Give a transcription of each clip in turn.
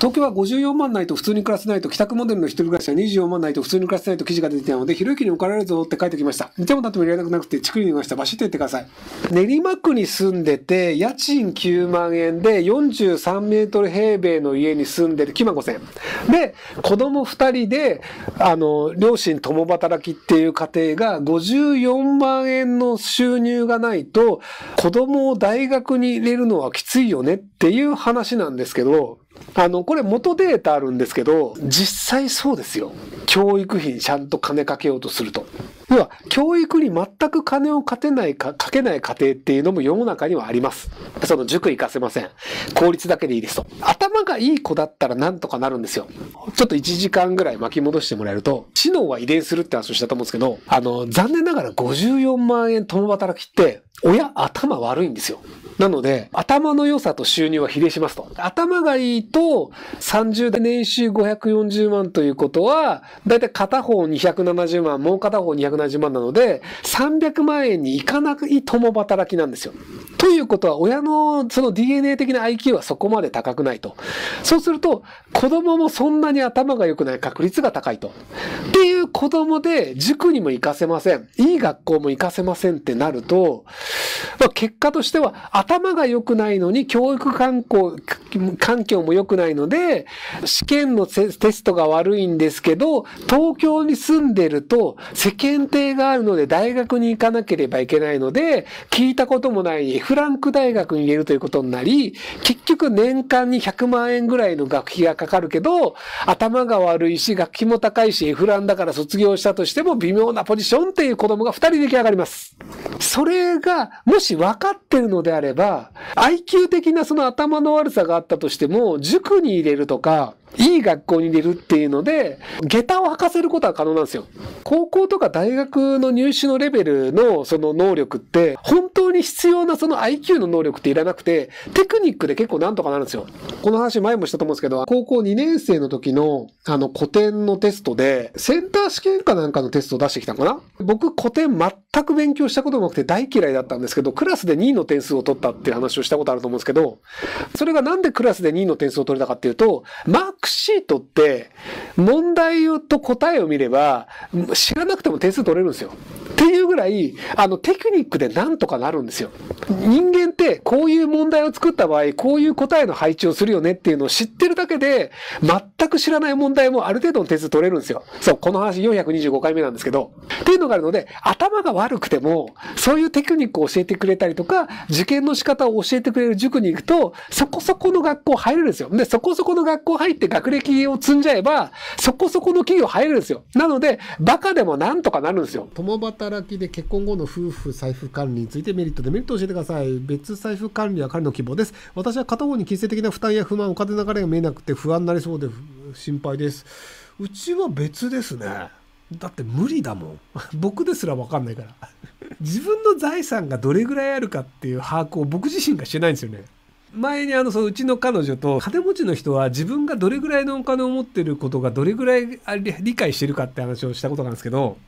東京は54万ないと普通に暮らせないと、帰宅モデルの一人暮らしは24万ないと普通に暮らせないと記事が出てたので、ひろゆきに怒られるぞって書いてきました。似ても立ってもいられなくなくて、地区にいました。バシッと言ってください。練馬区に住んでて、家賃9万円で43メートル平米の家に住んでる9万5千円。で、子供2人で、あの、両親共働きっていう家庭が54万円の収入がないと、子供を大学に入れるのはきついよねっていう話なんですけど、あの、これ元データあるんですけど、実際そうですよ。教育費にちゃんと金かけようとすると。要は、教育に全く金をかけないか、かけない家庭っていうのも世の中にはあります。その塾行かせません。効率だけでいいですと。頭がいい子だったらなんとかなるんですよ。ちょっと1時間ぐらい巻き戻してもらえると、知能は遺伝するって話をしたと思うんですけど、あの、残念ながら54万円共働きって、親頭悪いんですよ。なので、頭の良さと収入は比例しますと。頭がいいと、30代年収540万ということは、だいたい片方270万、もう片方270万なので、300万円に行かない共働きなんですよ。ということは、親のその DNA 的な IQ はそこまで高くないと。そうすると、子供もそんなに頭が良くない確率が高いと。っていう子供で、塾にも行かせません。いい学校も行かせませんってなると、まあ、結果としては、頭が良くないのに教育環境環境も良くないので、試験のテストが悪いんですけど、東京に住んでると世間体があるので大学に行かなければいけないので、聞いたこともないフランク大学に入れるということになり、結局年間に100万円ぐらいの学費がかかるけど、頭が悪いし、学費も高いし、フランだから卒業したとしても微妙なポジションっていう子供が2人出来上がります。それが、もし分かってるのであれば、ば、IQ 的なその頭の悪さがあったとしても、塾に入れるとか、いい学校に入れるっていうので、下駄を履かせることは可能なんですよ。高校とか大学の入試のレベルのその能力って、本当に必要なその IQ の能力っていらなくて、テクニックで結構なんとかなるんですよ。この話前もしたと思うんですけど、高校2年生の時の、あの、古典のテストで、センター試験かなんかのテストを出してきたのかな僕、古典全く勉強したことなくて大嫌いだったんですけど、クラスで2位の点数を取ったっていう話をしたことあると思うんですけど、それがなんでクラスで2位の点数を取れたかっていうと、マークシートって問題と答えを見れば、知らなくても点数取れるんですよ。っていうぐらい、あの、テクニックでなんとかなるんですよ。人間ってこういう問題を作った場合、こういう答えの配置をするよねっていうのを知ってるだけで、全く知らない問題もある程度の点数取れるんですよ。そう、この話425回目なんですけど。っていうのがあるので、頭が悪くても、そういうテクニックを教えてくれたりとか、受験の仕方を教えてくれる塾に行くと、そこそこの学校入れるんですよ。で、そこそこの学校入って学歴を積んじゃえば、そこそこの企業入れるんですよ。なので、バカでもなんとかなるんですよ。共働働きで結婚後の夫婦財布管理についてメリットデメリットを教えてください別財布管理は彼の希望です私は片方に金銭的な負担や不満お金の流れが見えなくて不安になりそうで心配ですうちは別ですねだって無理だもん 僕ですら分かんないから自分の財産がどれぐらいあるかっていう把握を僕自身がしてないんですよね前にあのそのうちの彼女と金持ちの人は自分がどれぐらいのお金を持ってることがどれぐらい理解してるかって話をしたことがあるんですけど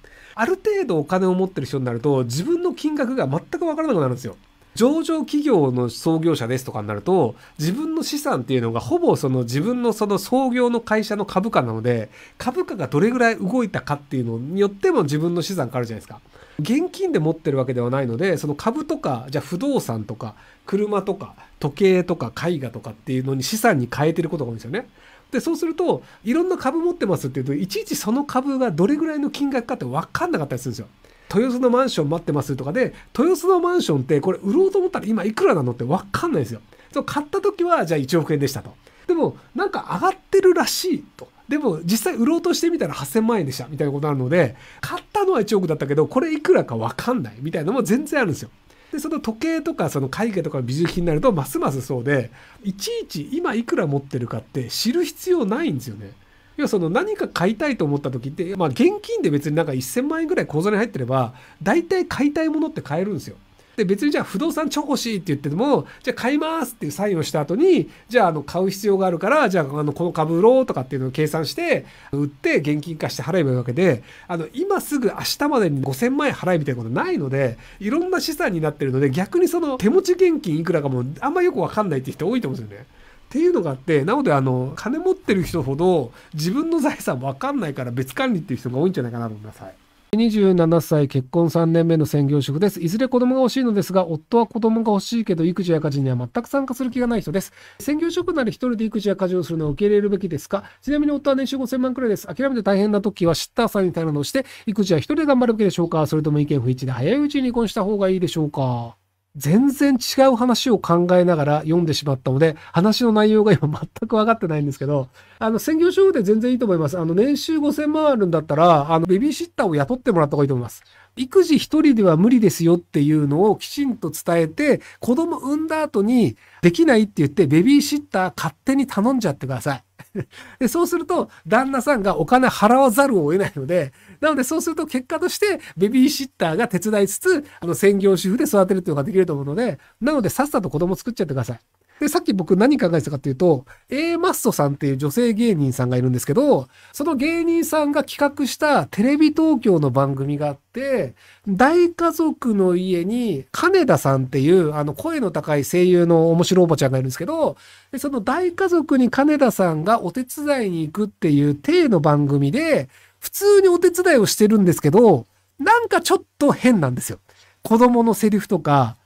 ある程度お金を持ってる人になると、自分の金額が全くわからなくなるんですよ。上場企業の創業者ですとかになると、自分の資産っていうのがほぼその自分のその創業の会社の株価なので、株価がどれぐらい動いたかっていうのによっても自分の資産変わるじゃないですか。現金で持ってるわけではないので、その株とか、じゃあ不動産とか、車とか、時計とか絵画とかっていうのに資産に変えてることが多いんですよね。でそうするといろんな株持ってますっていうといちいちその株がどれぐらいの金額かって分かんなかったりするんですよ。豊洲のマンション待ってますとかで豊洲のマンションってこれ売ろうと思ったら今いくらなのって分かんないんですよ。そう買った時はじゃあ1億円でしたと。でもなんか上がってるらしいと。でも実際売ろうとしてみたら8000万円でしたみたいなことあるので買ったのは1億だったけどこれいくらか分かんないみたいなのも全然あるんですよ。でその時計とかその絵画とか美術品になるとますますそうでいちいち今いくら持ってるかって知る必要ないんですよね。要はその何か買いたいと思った時って、まあ、現金で別になんか1,000万円ぐらい口座に入ってれば大体買いたいものって買えるんですよ。で、別にじゃあ不動産超欲しいって言ってても、じゃあ買いますっていうサインをした後に、じゃああの買う必要があるから、じゃああのこの株売ろうとかっていうのを計算して、売って現金化して払えばいいわけで、あの今すぐ明日までに5000万円払えみたいなことないので、いろんな資産になってるので、逆にその手持ち現金いくらかもあんまよくわかんないって人多いと思うんですよね。っていうのがあって、なので、あの、金持ってる人ほど自分の財産わかんないから別管理っていう人が多いんじゃないかなと思います。はい。27歳、結婚3年目の専業主婦です。いずれ子供が欲しいのですが、夫は子供が欲しいけど、育児や家事には全く参加する気がない人です。専業主婦なら一人で育児や家事をするのを受け入れるべきですかちなみに夫は年収5000万くらいです。諦めて大変な時はシッターさんに頼むのして、育児は一人で頑張るべきでしょうかそれとも意見不一致で早いうちに離婚した方がいいでしょうか全然違う話を考えながら読んでしまったので、話の内容が今全く分かってないんですけど、あの、専業主婦で全然いいと思います。あの、年収5000万あるんだったら、あの、ベビーシッターを雇ってもらった方がいいと思います。育児一人では無理ですよっていうのをきちんと伝えて、子供産んだ後にできないって言ってベビーシッター勝手に頼んじゃってください。でそうすると、旦那さんがお金払わざるを得ないので、なのでそうすると結果として、ベビーシッターが手伝いつつ、あの専業主婦で育てるっていうのができると思うので、なのでさっさと子供作っちゃってください。で、さっき僕何考えてたかっていうと、A マッソさんっていう女性芸人さんがいるんですけど、その芸人さんが企画したテレビ東京の番組があって、大家族の家に金田さんっていうあの声の高い声優の面白おばちゃんがいるんですけど、でその大家族に金田さんがお手伝いに行くっていう体の番組で、普通にお手伝いをしてるんですけど、なんかちょっと変なんですよ。子供のセリフとか、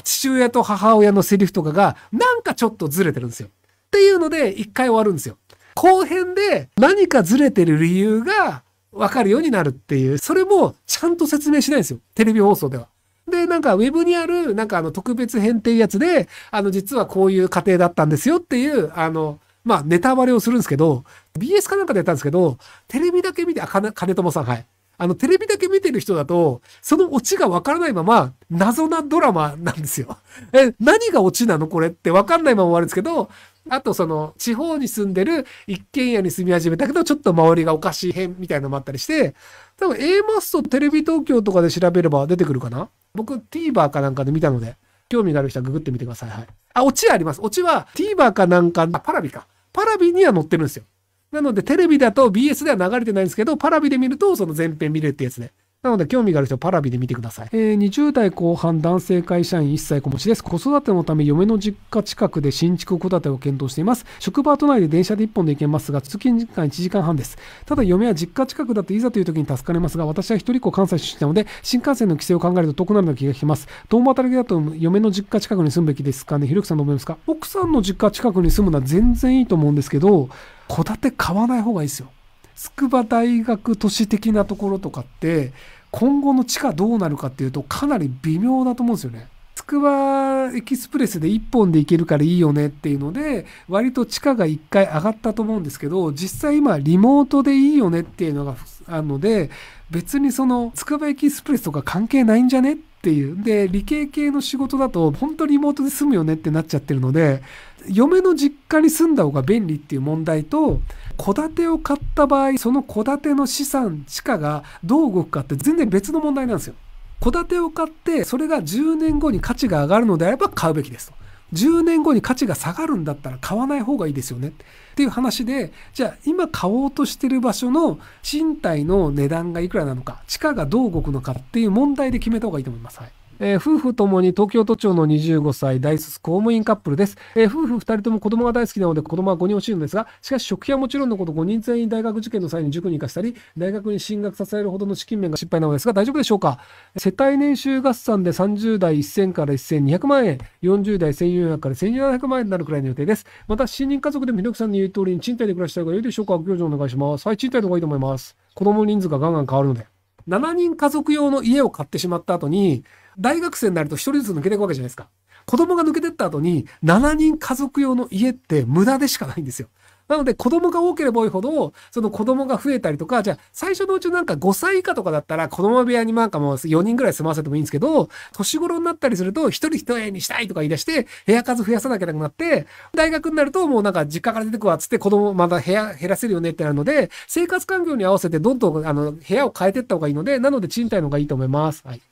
父親と母親のセリフとかが、なんかちょっとずれてるんですよ。っていうので、一回終わるんですよ。後編で何かずれてる理由がわかるようになるっていう、それもちゃんと説明しないんですよ。テレビ放送では。で、なんかウェブにある、なんかあの特別編っていうやつで、あの実はこういう過程だったんですよっていう、あの、まあネタバレをするんですけど、BS かなんかでやったんですけど、テレビだけ見て、あ、金友さん、はい。あの、テレビだけ見てる人だと、そのオチがわからないまま、謎なドラマなんですよ。え、何がオチなのこれってわかんないまま終わるんですけど、あとその、地方に住んでる一軒家に住み始めたけど、ちょっと周りがおかしい編みたいなのもあったりして、多分 A マストテレビ東京とかで調べれば出てくるかな僕 TVer かなんかで見たので、興味がある人はググってみてください。はい。あ、オチあります。オチは TVer かなんか、あ、パラビか。パラビには載ってるんですよ。なので、テレビだと BS では流れてないんですけど、パラビで見るとその前編見れるってやつね。なので、興味がある人はパラビで見てください。えー、20代後半男性会社員1歳子持ちです。子育てのため、嫁の実家近くで新築戸建てを検討しています。職場都内で電車で1本で行けますが、通勤時間1時間半です。ただ、嫁は実家近くだっていざという時に助かりますが、私は一人子関西出身なので、新幹線の規制を考えると得なるような気がします。共働きだと嫁の実家近くに住むべきですかね。ひろきさんどう思いますか奥さんの実家近くに住むのは全然いいと思うんですけど、戸建て買わない方がいいですよ。筑波大学都市的なところとかって今後の地下どうなるかっていうとかなり微妙だと思うんですよね。つくばエキスプレスで1本で行けるからいいよねっていうので割と地価が1回上がったと思うんですけど実際今リモートでいいよねっていうのがあるので別にそのつくばエキスプレスとか関係ないんじゃねっていう。で、理系系の仕事だと、本当リモートで済むよねってなっちゃってるので、嫁の実家に住んだ方が便利っていう問題と、戸建てを買った場合、その戸建ての資産、地価がどう動くかって全然別の問題なんですよ。戸建てを買って、それが10年後に価値が上がるのであれば買うべきですと。10年後に価値が下がるんだったら買わない方がいいですよねっていう話で、じゃあ今買おうとしてる場所の賃貸の値段がいくらなのか、地価がどう動くのかっていう問題で決めた方がいいと思います。はいえー、夫婦ともに東京都庁の25歳、大卒公務員カップルです。えー、夫婦2人とも子供が大好きなので、子供は5人欲しいのですが、しかし食費はもちろんのこと、5人全員大学受験の際に塾に行かしたり、大学に進学させるほどの資金面が失敗なのですが、大丈夫でしょうか世帯年収合算で30代1000から1200万円、40代1400から1700万円になるくらいの予定です。また、新人家族でもひろさんの言う通りに賃貸で暮らした方が良いでしょうかご教授お願いします。はい、賃貸の方がいいと思います。子供人数がガンガン変わるので。7人家族用の家を買ってしまった後に、大学生になると1人ずつ抜けていくわけじゃないですか。子供が抜けてった後に、7人家族用の家って無駄でしかないんですよ。なので子供が多ければ多いほど、その子供が増えたりとか、じゃあ最初のうちなんか5歳以下とかだったら子供部屋になんかもう4人ぐらい住まわせてもいいんですけど、年頃になったりすると一人一人にしたいとか言い出して、部屋数増やさなきゃなくなって、大学になるともうなんか実家から出てくわっつって子供まだ部屋減らせるよねってなるので、生活環境に合わせてどんどんあの部屋を変えていった方がいいので、なので賃貸の方がいいと思います。はい。